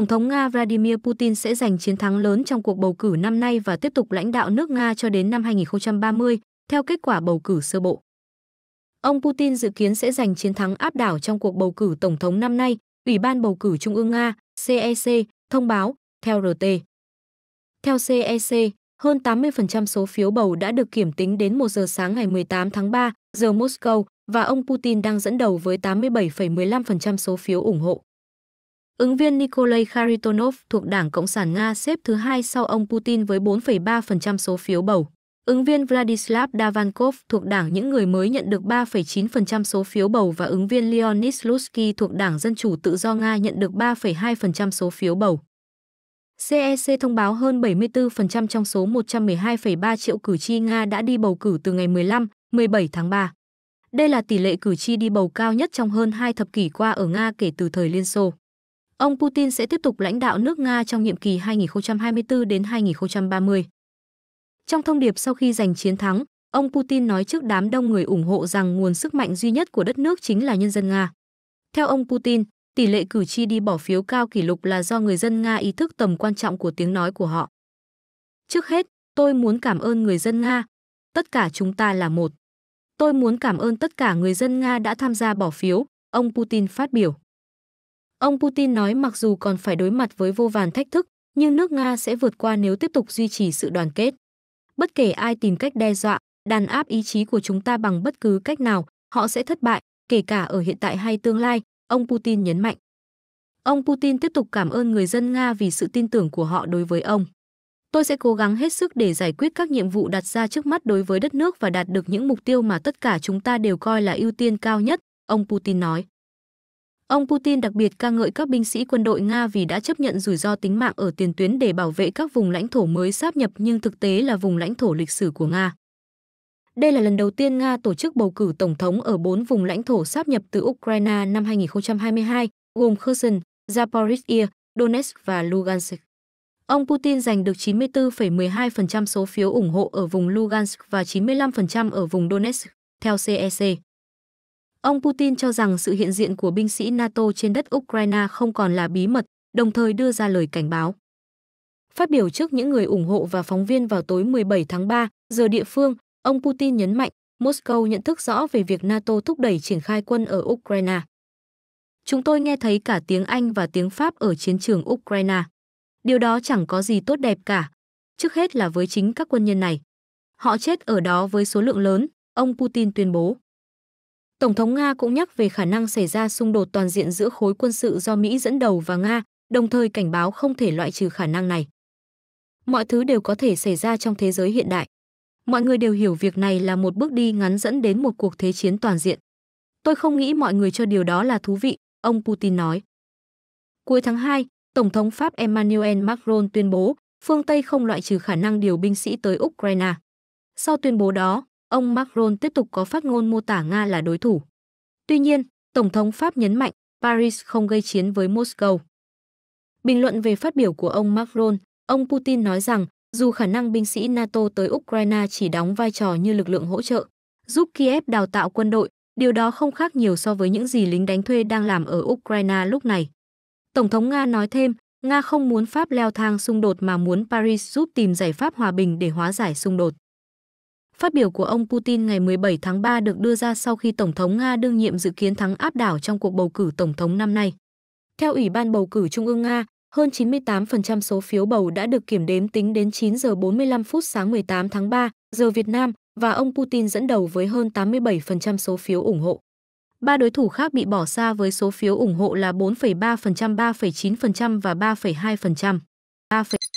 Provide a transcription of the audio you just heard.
Tổng thống Nga Vladimir Putin sẽ giành chiến thắng lớn trong cuộc bầu cử năm nay và tiếp tục lãnh đạo nước Nga cho đến năm 2030, theo kết quả bầu cử sơ bộ. Ông Putin dự kiến sẽ giành chiến thắng áp đảo trong cuộc bầu cử tổng thống năm nay, Ủy ban bầu cử Trung ương Nga, CEC, e thông báo, theo RT. Theo CEC, e hơn 80% số phiếu bầu đã được kiểm tính đến 1 giờ sáng ngày 18 tháng 3, giờ Moscow, và ông Putin đang dẫn đầu với 87,15% số phiếu ủng hộ. Ứng viên Nikolai Kharitonov thuộc Đảng Cộng sản Nga xếp thứ hai sau ông Putin với 4,3% số phiếu bầu. Ứng viên Vladislav Davankov thuộc Đảng Những Người Mới nhận được 3,9% số phiếu bầu và ứng viên Leonid Slutsky thuộc Đảng Dân Chủ Tự Do Nga nhận được 3,2% số phiếu bầu. CEC e thông báo hơn 74% trong số 112,3 triệu cử tri Nga đã đi bầu cử từ ngày 15, 17 tháng 3. Đây là tỷ lệ cử tri đi bầu cao nhất trong hơn hai thập kỷ qua ở Nga kể từ thời Liên Xô. Ông Putin sẽ tiếp tục lãnh đạo nước Nga trong nhiệm kỳ 2024 đến 2030. Trong thông điệp sau khi giành chiến thắng, ông Putin nói trước đám đông người ủng hộ rằng nguồn sức mạnh duy nhất của đất nước chính là nhân dân Nga. Theo ông Putin, tỷ lệ cử tri đi bỏ phiếu cao kỷ lục là do người dân Nga ý thức tầm quan trọng của tiếng nói của họ. Trước hết, tôi muốn cảm ơn người dân Nga. Tất cả chúng ta là một. Tôi muốn cảm ơn tất cả người dân Nga đã tham gia bỏ phiếu, ông Putin phát biểu. Ông Putin nói mặc dù còn phải đối mặt với vô vàn thách thức, nhưng nước Nga sẽ vượt qua nếu tiếp tục duy trì sự đoàn kết. Bất kể ai tìm cách đe dọa, đàn áp ý chí của chúng ta bằng bất cứ cách nào, họ sẽ thất bại, kể cả ở hiện tại hay tương lai, ông Putin nhấn mạnh. Ông Putin tiếp tục cảm ơn người dân Nga vì sự tin tưởng của họ đối với ông. Tôi sẽ cố gắng hết sức để giải quyết các nhiệm vụ đặt ra trước mắt đối với đất nước và đạt được những mục tiêu mà tất cả chúng ta đều coi là ưu tiên cao nhất, ông Putin nói. Ông Putin đặc biệt ca ngợi các binh sĩ quân đội Nga vì đã chấp nhận rủi ro tính mạng ở tiền tuyến để bảo vệ các vùng lãnh thổ mới sáp nhập nhưng thực tế là vùng lãnh thổ lịch sử của Nga. Đây là lần đầu tiên Nga tổ chức bầu cử tổng thống ở bốn vùng lãnh thổ sáp nhập từ Ukraine năm 2022, gồm Kherson, Zaporizhia, Donetsk và Lugansk. Ông Putin giành được 94,12% số phiếu ủng hộ ở vùng Lugansk và 95% ở vùng Donetsk, theo CEC. E Ông Putin cho rằng sự hiện diện của binh sĩ NATO trên đất Ukraine không còn là bí mật, đồng thời đưa ra lời cảnh báo. Phát biểu trước những người ủng hộ và phóng viên vào tối 17 tháng 3, giờ địa phương, ông Putin nhấn mạnh Moscow nhận thức rõ về việc NATO thúc đẩy triển khai quân ở Ukraine. Chúng tôi nghe thấy cả tiếng Anh và tiếng Pháp ở chiến trường Ukraine. Điều đó chẳng có gì tốt đẹp cả, trước hết là với chính các quân nhân này. Họ chết ở đó với số lượng lớn, ông Putin tuyên bố. Tổng thống Nga cũng nhắc về khả năng xảy ra xung đột toàn diện giữa khối quân sự do Mỹ dẫn đầu và Nga, đồng thời cảnh báo không thể loại trừ khả năng này. Mọi thứ đều có thể xảy ra trong thế giới hiện đại. Mọi người đều hiểu việc này là một bước đi ngắn dẫn đến một cuộc thế chiến toàn diện. Tôi không nghĩ mọi người cho điều đó là thú vị, ông Putin nói. Cuối tháng 2, Tổng thống Pháp Emmanuel Macron tuyên bố phương Tây không loại trừ khả năng điều binh sĩ tới Ukraine. Sau tuyên bố đó, Ông Macron tiếp tục có phát ngôn mô tả Nga là đối thủ. Tuy nhiên, Tổng thống Pháp nhấn mạnh Paris không gây chiến với Moscow. Bình luận về phát biểu của ông Macron, ông Putin nói rằng dù khả năng binh sĩ NATO tới Ukraine chỉ đóng vai trò như lực lượng hỗ trợ, giúp Kiev đào tạo quân đội, điều đó không khác nhiều so với những gì lính đánh thuê đang làm ở Ukraine lúc này. Tổng thống Nga nói thêm, Nga không muốn Pháp leo thang xung đột mà muốn Paris giúp tìm giải pháp hòa bình để hóa giải xung đột. Phát biểu của ông Putin ngày 17 tháng 3 được đưa ra sau khi Tổng thống Nga đương nhiệm dự kiến thắng áp đảo trong cuộc bầu cử Tổng thống năm nay. Theo Ủy ban Bầu cử Trung ương Nga, hơn 98% số phiếu bầu đã được kiểm đếm tính đến 9 giờ 45 phút sáng 18 tháng 3 giờ Việt Nam và ông Putin dẫn đầu với hơn 87% số phiếu ủng hộ. Ba đối thủ khác bị bỏ xa với số phiếu ủng hộ là 4,3%, 3,9% và 3,2%. 3,